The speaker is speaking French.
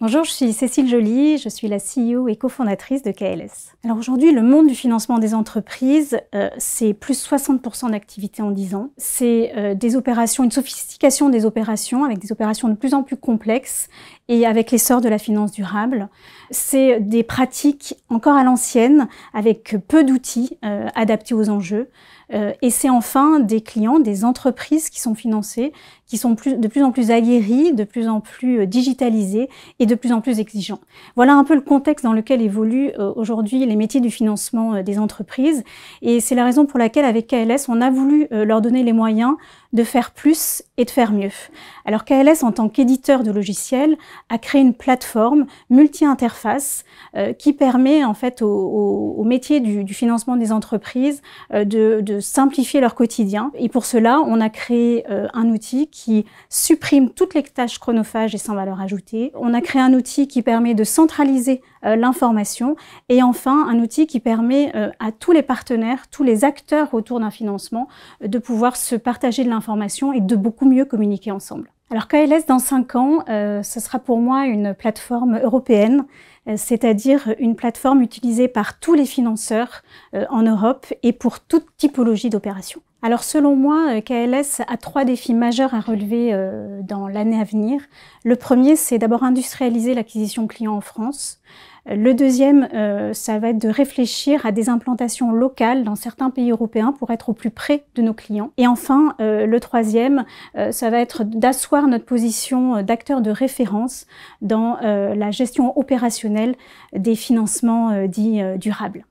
Bonjour, je suis Cécile Joly, je suis la CEO et cofondatrice de KLS. Alors aujourd'hui, le monde du financement des entreprises, euh, c'est plus 60% d'activité en 10 ans. C'est euh, des opérations, une sophistication des opérations, avec des opérations de plus en plus complexes et avec l'essor de la finance durable. C'est des pratiques encore à l'ancienne, avec peu d'outils euh, adaptés aux enjeux. Euh, et c'est enfin des clients, des entreprises qui sont financées, qui sont de plus en plus aguerries, de plus en plus euh, digitalisées et de plus en plus exigeants. Voilà un peu le contexte dans lequel évoluent euh, aujourd'hui les métiers du financement des entreprises. Et c'est la raison pour laquelle, avec KLS, on a voulu leur donner les moyens de faire plus et de faire mieux. Alors KLS, en tant qu'éditeur de logiciels, a créé une plateforme multi-interface qui permet en fait aux métiers du, financement des entreprises de, de simplifier leur quotidien. Et pour cela, on a créé euh, un outil qui supprime toutes les tâches chronophages et sans valeur ajoutée. On a créé un outil qui permet de centraliser euh, l'information. Et enfin, un outil qui permet euh, à tous les partenaires, tous les acteurs autour d'un financement, de pouvoir se partager de l'information et de beaucoup mieux communiquer ensemble. Alors KLS, dans cinq ans, euh, ce sera pour moi une plateforme européenne, euh, c'est-à-dire une plateforme utilisée par tous les financeurs euh, en Europe et pour toute typologie d'opérations. Alors selon moi, euh, KLS a trois défis majeurs à relever euh, dans l'année à venir. Le premier, c'est d'abord industrialiser l'acquisition client en France. Euh, le deuxième, ça va être de réfléchir à des implantations locales dans certains pays européens pour être au plus près de nos clients. Et enfin, le troisième, ça va être d'asseoir notre position d'acteur de référence dans la gestion opérationnelle des financements dits durables.